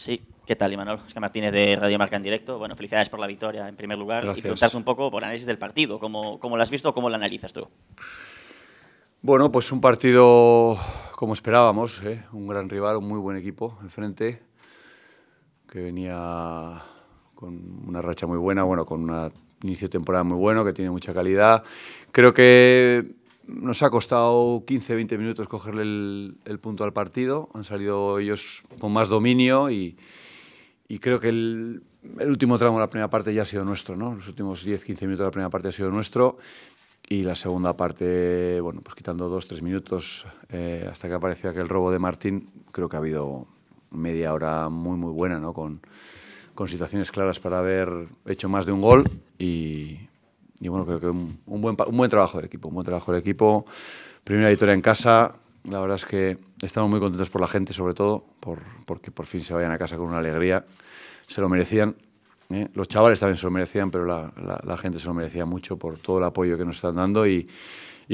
Sí, ¿qué tal, Imanol? que Martínez de Radio Marca en directo. Bueno, felicidades por la victoria en primer lugar y preguntarte un poco por análisis del partido, cómo, cómo lo has visto, cómo lo analizas tú. Bueno, pues un partido como esperábamos, ¿eh? un gran rival, un muy buen equipo enfrente, que venía con una racha muy buena, bueno, con un inicio de temporada muy bueno, que tiene mucha calidad. Creo que nos ha costado 15, 20 minutos cogerle el, punto al partido. Han salido ellos con más dominio y, creo que el, último tramo de la primera parte ya ha sido nuestro, ¿no? Los últimos 10, 15 minutos de la primera parte ha sido nuestro. Y la segunda parte, bueno, pues quitando dos, 3 minutos eh, hasta que aparecía aquel robo de Martín, creo que ha habido media hora muy, muy buena, ¿no? Con, con situaciones claras para haber hecho más de un gol y y bueno, creo que un, buen, un buen trabajo del equipo, un buen trabajo del equipo. Primera victoria en casa, la verdad es que estamos muy contentos por la gente, sobre todo, por, porque por fin se vayan a casa con una alegría. Se lo merecían. ¿eh? Los chavales también se lo merecían, pero la, gente se lo merecía mucho por todo el apoyo que nos están dando. Y,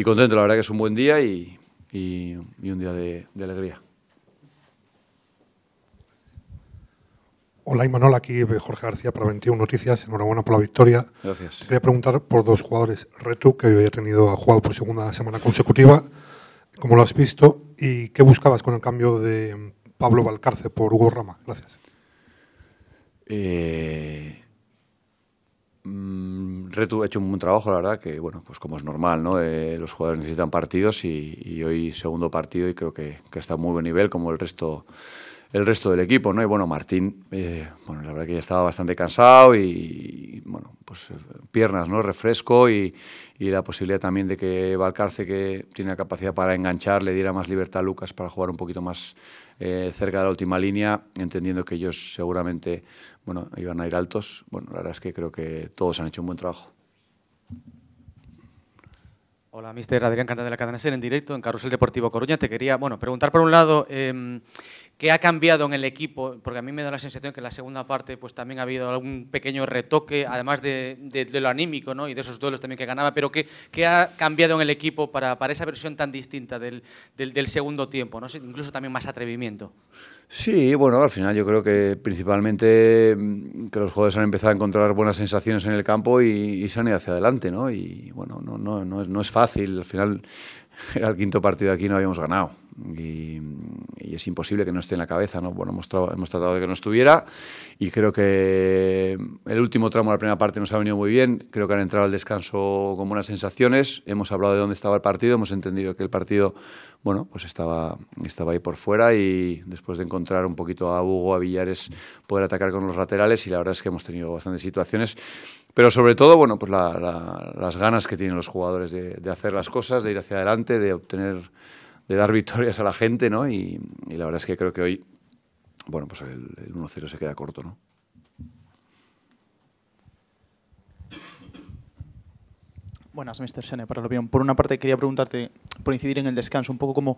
contento, la verdad que es un buen día y, un día de alegría. Hola Imanol, aquí eh, Jorge García para 21 Noticias. Enhorabuena por la victoria. Gracias. Quería preguntar por dos jugadores. Retu, que hoy ha tenido ha jugado por segunda semana consecutiva. como lo has visto? ¿Y qué buscabas con el cambio de Pablo Valcarce por Hugo Rama? Gracias. Eh, mm, Retu ha hecho un buen trabajo, la verdad, que bueno, pues como es normal, ¿no? Eh, los jugadores necesitan partidos y, hoy segundo partido y creo que, que está a muy buen nivel, como el resto el resto del equipo, ¿no? Y bueno, Martín, eh, bueno, la verdad que ya estaba bastante cansado y, bueno, pues eh, piernas, ¿no? Refresco y, la posibilidad también de que Valcarce, que tiene la capacidad para enganchar, le diera más libertad a Lucas para jugar un poquito más eh, cerca de la última línea, entendiendo que ellos seguramente, bueno, iban a ir altos. Bueno, la verdad es que creo que todos han hecho un buen trabajo. Hola, mister Adrián Cantante de la cadena Ser en directo en Carrusel Deportivo Coruña. Te quería, bueno, preguntar por un lado em, qué ha cambiado en el equipo, porque a mí me da la sensación que en la segunda parte pues también ha habido algún pequeño retoque, además de, lo anímico ¿no? y de esos duelos también que ganaba, pero qué, qué ha cambiado en el equipo para, para esa versión tan distinta del, del, segundo tiempo, ¿no? incluso también más atrevimiento. Sí, bueno, al final yo creo que principalmente mm, que los jugadores han empezado a encontrar buenas sensaciones en el campo y, se han ido hacia adelante, ¿no? Y bueno, no, no, no, es, no es fácil, al final era el quinto partido aquí y no habíamos ganado. Y, es imposible que no esté en la cabeza, ¿no? Bueno, hemos, hemos, tratado de que no estuviera y creo que el último tramo de la primera parte nos ha venido muy bien, creo que han entrado al descanso con buenas sensaciones, hemos hablado de dónde estaba el partido, hemos entendido que el partido, bueno, pues estaba, estaba ahí por fuera y después de encontrar un poquito a Hugo, a Villares, poder atacar con los laterales y la verdad es que hemos tenido bastantes situaciones pero sobre todo, bueno, pues las ganas que tienen los jugadores de, hacer las cosas, de ir hacia adelante, de obtener, de dar victorias a la gente, ¿no? Y, la verdad es que creo que hoy, bueno, pues el, el 1-0 se queda corto, ¿no? Buenas, Mr. Sene, para el avión. Por una parte, quería preguntarte, por incidir en el descanso, un poco cómo,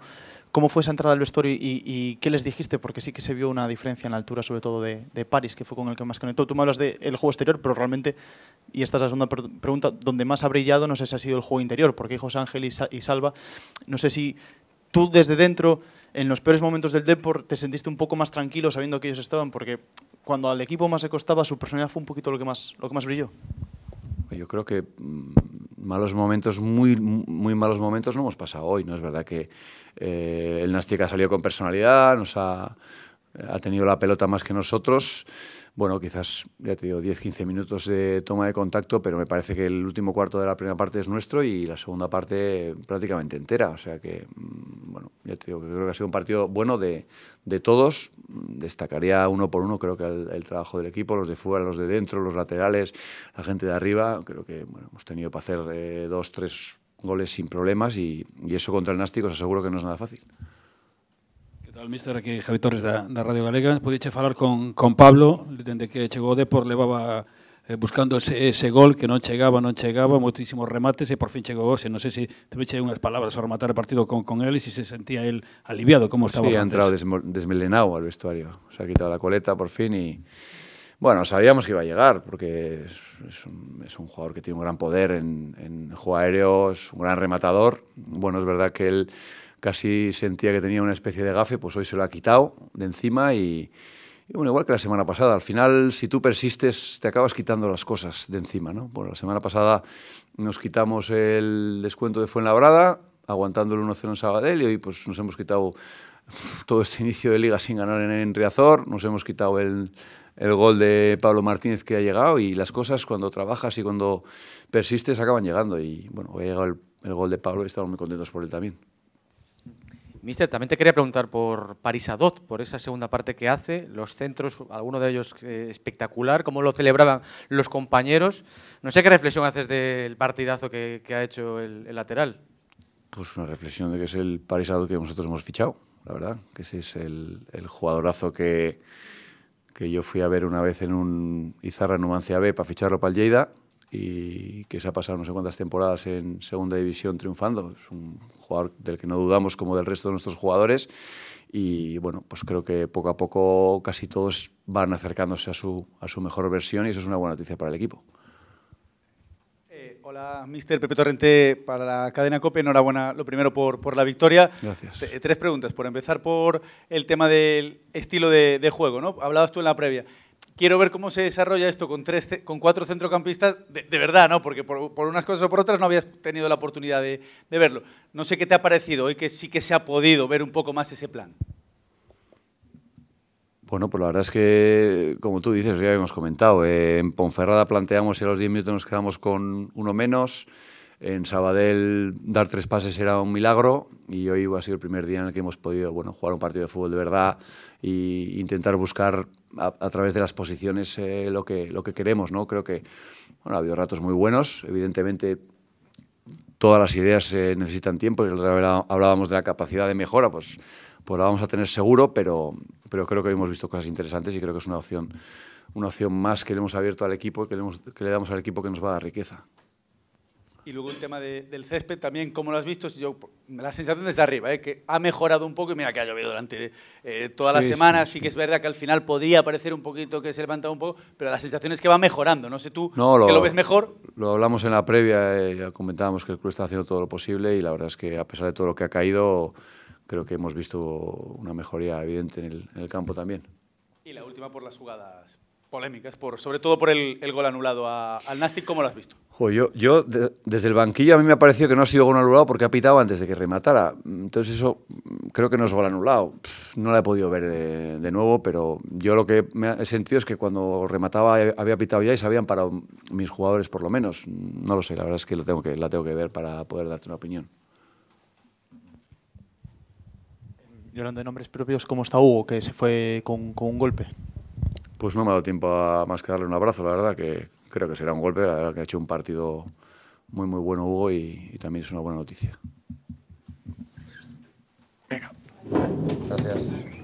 cómo fue esa entrada al vestuario y, y, qué les dijiste, porque sí que se vio una diferencia en la altura, sobre todo de, de París, que fue con el que más conectó. Tú me hablas del juego exterior, pero realmente, y esta es la segunda pregunta, donde más ha brillado, no sé si ha sido el juego interior, porque hijos Ángel y, Salva, no sé si tú desde dentro, en los peores momentos del deporte, te sentiste un poco más tranquilo sabiendo que ellos estaban, porque cuando al equipo más se costaba, su personalidad fue un poquito lo que más, lo que más brilló. Yo creo que mm, malos momentos, muy, muy malos momentos no hemos pasado hoy, ¿no? Es verdad que eh, el Nastic ha salido con personalidad, nos ha, tenido la pelota más que nosotros. Bueno, quizás, ya te digo, 10-15 minutos de toma de contacto, pero me parece que el último cuarto de la primera parte es nuestro y la segunda parte prácticamente entera. O sea que mm, bueno, yo, creo que ha sido un partido bueno de, de todos. Destacaría uno por uno, creo que el, trabajo del equipo, los de fuera, los de dentro, los laterales, la gente de arriba. Creo que hemos tenido para hacer eh, dos, tres goles sin problemas y, eso contra el Nástico os aseguro que no es nada fácil. tal, míster aquí, Javi Torres, de Radio Galega. Pudiste pues hablar con, con Pablo, desde que llegó de por levaba eh, buscando ese, ese, gol que no llegaba, no llegaba, muchísimos remates y por fin llegó no sé sé te te unas unas palabras a rematar el partido con, con él y si se sentía él aliviado, cómo estaba. Sí, ha entrado desmelenado al vestuario. Se ha quitado la coleta por fin y... Bueno, sabíamos que iba a llegar porque es, un, es un, jugador que tiene un gran poder en, en juego aéreo, un gran rematador. Bueno, es verdad que él casi sentía que tenía una especie de gafe, pues hoy se lo ha quitado de encima y bueno, igual que la semana pasada, al final, si tú persistes, te acabas quitando las cosas de encima, ¿no? Bueno, la semana pasada nos quitamos el descuento de Fuenlabrada, aguantando el 1-0 en Sabadell, y hoy pues nos hemos quitado todo este inicio de liga sin ganar en, Riazor, nos hemos quitado el, gol de Pablo Martínez que ha llegado y las cosas cuando trabajas y cuando persistes acaban llegando. Y bueno, ha llegado el gol de Pablo y estamos muy contentos por él también. Mister, también te quería preguntar por Adot, por esa segunda parte que hace, los centros, alguno de ellos eh, espectacular, cómo lo celebraban los compañeros. No sé qué reflexión haces del partidazo que, ha hecho el, lateral. Pues una reflexión de que es el Adot que nosotros hemos fichado, la verdad, que ese es el, jugadorazo que, que yo fui a ver una vez en un Izarra Numancia B para ficharlo para el Lleida y que se ha pasado no sé cuántas temporadas en segunda división triunfando. Es un jugador del que no dudamos como del resto de nuestros jugadores y bueno, pues creo que poco a poco casi todos van acercándose a su, a su mejor versión y eso es una buena noticia para el equipo. Eh, hola, Mister Pepe Torrente, para la cadena COPE, enhorabuena lo primero por, por la victoria. Gracias. Eh, tres preguntas, por empezar por el tema del estilo de, de, juego, ¿no? Hablabas tú en la previa quiero ver cómo se desarrolla esto con, tres, con cuatro centrocampistas, de, verdad, ¿no? Porque por, unas cosas o por otras no habías tenido la oportunidad de, verlo. No sé qué te ha parecido hoy que sí que se ha podido ver un poco más ese plan. Bueno, pues la verdad es que, como tú dices, ya hemos comentado, eh, en Ponferrada planteamos y a los 10 minutos nos quedamos con uno menos. En Sabadell dar tres pases era un milagro y hoy ha sido el primer día en el que hemos podido bueno, jugar un partido de fútbol de verdad e intentar buscar a, través de las posiciones eh, lo, que, lo que queremos. ¿no? Creo que bueno, ha habido ratos muy buenos, evidentemente todas las ideas necesitan tiempo y hablábamos de la capacidad de mejora, pues, pues la vamos a tener seguro, pero, creo que hemos visto cosas interesantes y creo que es una opción, una opción más que le hemos abierto al equipo que le, hemos, que le damos al equipo que nos va a dar riqueza. Y luego el tema del césped también, como lo has visto? Yo, la sensación desde arriba, ¿eh? que ha mejorado un poco y mira que ha llovido durante eh, toda la semana, sí. que es verdad que al final podía parecer un poquito que se levantaba un poco, pero la sensación es que va mejorando, no sé tú, no, lo, ves mejor. Lo hablamos en la previa, eh, comentábamos que el club está haciendo todo lo posible y la verdad es que a pesar de todo lo que ha caído, creo que hemos visto una mejoría evidente en el campo también. Y la última por las jugadas polémicas, por, sobre todo por el, gol anulado a, al Nastic. ¿Cómo lo has visto? yo, desde el banquillo a mí me ha parecido que no ha sido gol anulado porque ha pitado antes de que rematara. Entonces eso mm, creo que no es gol anulado. No la he podido ver de, nuevo, pero yo lo que he sentido es que cuando remataba eh, había pitado ya y se habían parado mis jugadores por lo menos. No lo sé, la verdad es que, lo tengo que la tengo que ver para poder darte una opinión. Y hablando de nombres propios, ¿cómo está Hugo, que se fue con, con un golpe? Pues no me ha dado tiempo a más que darle un abrazo, la verdad, que creo que será un golpe. La verdad que ha hecho un partido muy, muy bueno Hugo y, también es una buena noticia. Venga. Gracias.